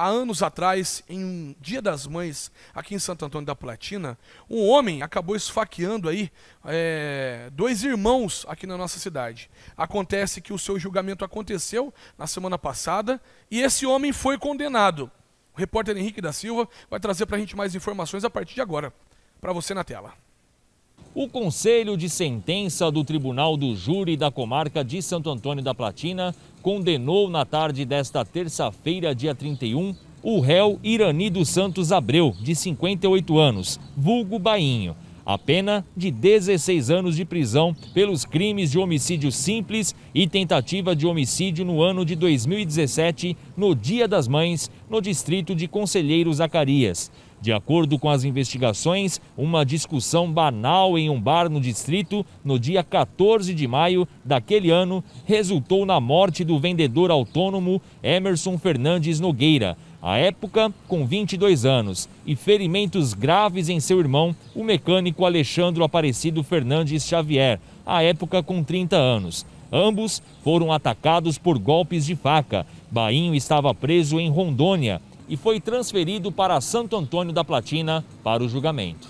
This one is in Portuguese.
há anos atrás, em um Dia das Mães, aqui em Santo Antônio da Platina, um homem acabou esfaqueando aí é, dois irmãos aqui na nossa cidade. Acontece que o seu julgamento aconteceu na semana passada e esse homem foi condenado. O repórter Henrique da Silva vai trazer para a gente mais informações a partir de agora, para você na tela. O Conselho de Sentença do Tribunal do Júri da Comarca de Santo Antônio da Platina condenou na tarde desta terça-feira, dia 31, o réu Irani dos Santos Abreu, de 58 anos, vulgo Bainho, a pena de 16 anos de prisão pelos crimes de homicídio simples e tentativa de homicídio no ano de 2017, no Dia das Mães, no distrito de Conselheiro Zacarias. De acordo com as investigações, uma discussão banal em um bar no distrito no dia 14 de maio daquele ano resultou na morte do vendedor autônomo Emerson Fernandes Nogueira, à época com 22 anos, e ferimentos graves em seu irmão, o mecânico Alexandre Aparecido Fernandes Xavier, à época com 30 anos. Ambos foram atacados por golpes de faca. Bainho estava preso em Rondônia e foi transferido para Santo Antônio da Platina para o julgamento.